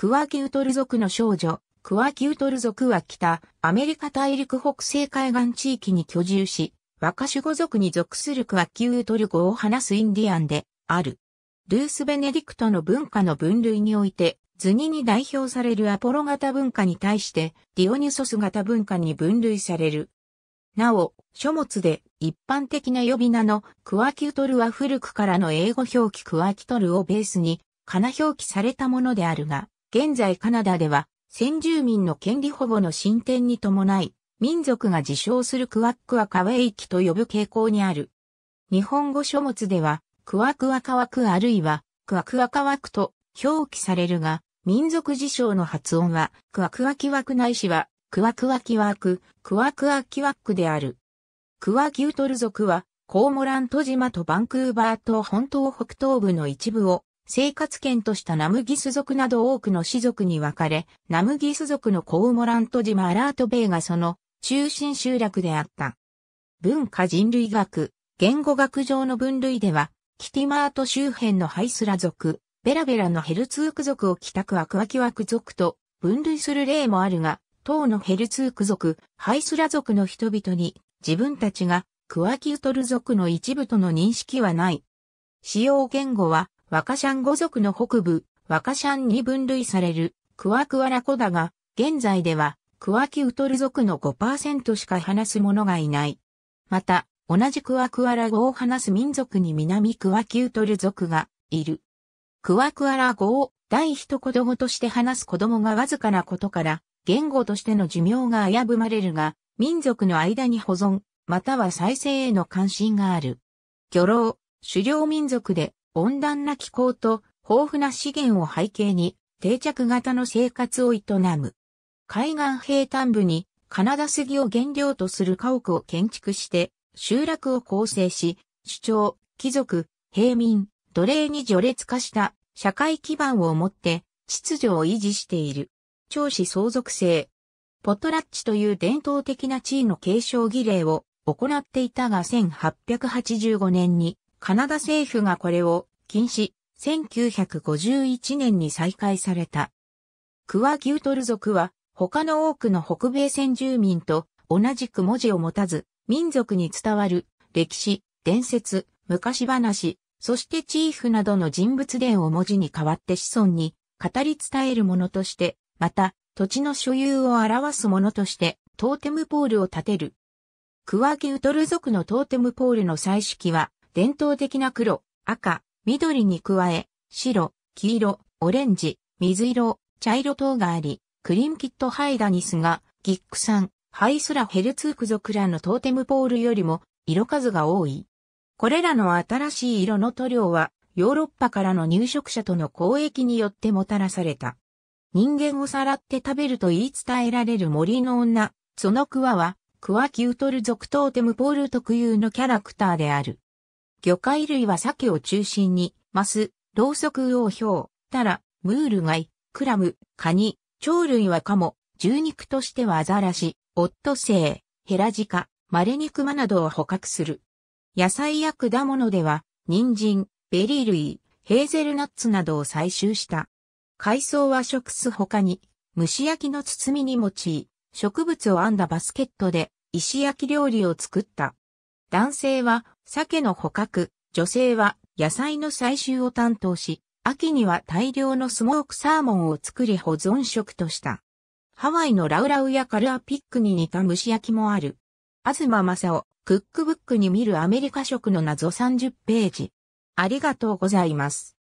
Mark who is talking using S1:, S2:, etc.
S1: クワキュートル族の少女、クワキュートル族は北、アメリカ大陸北西海岸地域に居住し、若種語族に属するクワキュートル語を話すインディアンである。ルース・ベネディクトの文化の分類において、図2に代表されるアポロ型文化に対して、ディオニソス型文化に分類される。なお、書物で一般的な呼び名のクワキュートルは古くからの英語表記クワキトルをベースに、かな表記されたものであるが、現在カナダでは、先住民の権利保護の進展に伴い、民族が自称するクワックアカウェイキと呼ぶ傾向にある。日本語書物では、クワクワカワクあるいは、クワクワカワクと表記されるが、民族自称の発音は、クワクワキワクないしは、クワクワキワク、クワクワキワクである。クワキュートル族は、コーモラント島とバンクーバー島本島北東部の一部を生活圏としたナムギス族など多くの氏族に分かれ、ナムギス族のコウモラント島アラートベイがその中心集落であった。文化人類学、言語学上の分類では、キティマート周辺のハイスラ族、ベラベラのヘルツーク族を北区アクアキワク族と分類する例もあるが、当のヘルツーク族、ハイスラ族の人々に自分たちがクワキウトル族の一部との認識はない。使用言語は若ン語族の北部、若ンに分類される、クワクワラコだが、現在では、クワキウトル族の5%しか話す者がいない。また、同じクワクワラ語を話す民族に南クワキウトル族がいる。クワクワラ語を第一言語として話す子供がわずかなことから、言語としての寿命が危ぶまれるが、民族の間に保存、または再生への関心がある。漁老、狩猟民族で、温暖な気候と豊富な資源を背景に定着型の生活を営む。海岸平坦部にカナダ杉を原料とする家屋を建築して集落を構成し、主張、貴族、平民、奴隷に序列化した社会基盤を持って秩序を維持している。長子相続制。ポトラッチという伝統的な地位の継承儀礼を行っていたが1885年にカナダ政府がこれを禁止、1951年に再開された。クワギュートル族は、他の多くの北米先住民と同じく文字を持たず、民族に伝わる歴史、伝説、昔話、そしてチーフなどの人物伝を文字に代わって子孫に語り伝えるものとして、また土地の所有を表すものとしてトーテムポールを建てる。クワギウトル族のトーテムポールの彩色は伝統的な黒、赤、緑に加え、白、黄色、オレンジ、水色、茶色等があり、クリンキットハイダニスが、ギックさん、ハイスラヘルツーク族らのトーテムポールよりも、色数が多い。これらの新しい色の塗料は、ヨーロッパからの入植者との交易によってもたらされた。人間をさらって食べると言い伝えられる森の女、そのクワは、クワキュートル族トーテムポール特有のキャラクターである。魚介類は鮭を中心に、マス、ロウソクウオヒョウ、タラ、ムール貝、クラム、カニ、鳥類はカモ、獣肉としてはアザラシ、オットセイ、ヘラジカ、マレニクマなどを捕獲する。野菜や果物では、人参、ベリー類、ヘーゼルナッツなどを採集した。海藻は食す他に、蒸し焼きの包みに用い、植物を編んだバスケットで石焼き料理を作った。男性は鮭の捕獲、女性は野菜の採集を担当し、秋には大量のスモークサーモンを作り保存食とした。ハワイのラウラウやカルアピックに似た蒸し焼きもある。東正を、クックブックに見るアメリカ食の謎30ページ。ありがとうございます。